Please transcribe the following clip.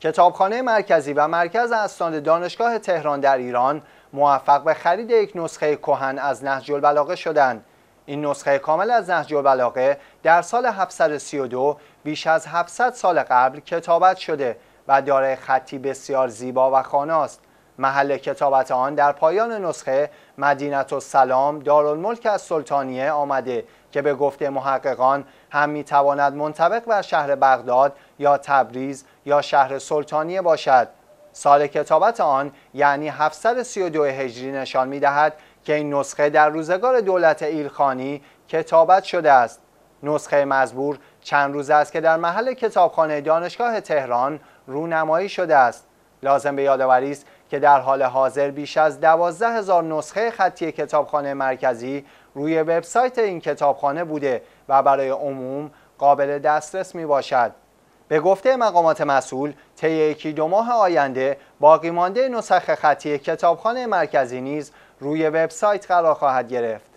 کتابخانه مرکزی و مرکز اسناد دانشگاه تهران در ایران موفق به خرید یک نسخه کهن از نهج البلاغه شدند این نسخه کامل از نهج البلاغه در سال 732 بیش از 700 سال قبل کتابت شده و دارای خطی بسیار زیبا و خانه محل کتابت آن در پایان نسخه مدینت السلام دارالملک از سلطانیه آمده که به گفته محققان هم تواند منطبق بر شهر بغداد یا تبریز یا شهر سلطانیه باشد سال کتابت آن یعنی 732 هجری نشان می دهد که این نسخه در روزگار دولت ایلخانی کتابت شده است نسخه مزبور چند روز است که در محل کتابخانه دانشگاه تهران رونمایی شده است لازم به یادآوری است که در حال حاضر بیش از 12000 هزار نسخه خطی کتابخانه مرکزی روی وبسایت این کتابخانه بوده و برای عموم قابل دسترس می باشد. به گفته مقامات مسئول طی یکی دو ماه آینده باقی مانده نسخه خطی کتابخانه مرکزی نیز روی وبسایت قرار خواهد گرفت.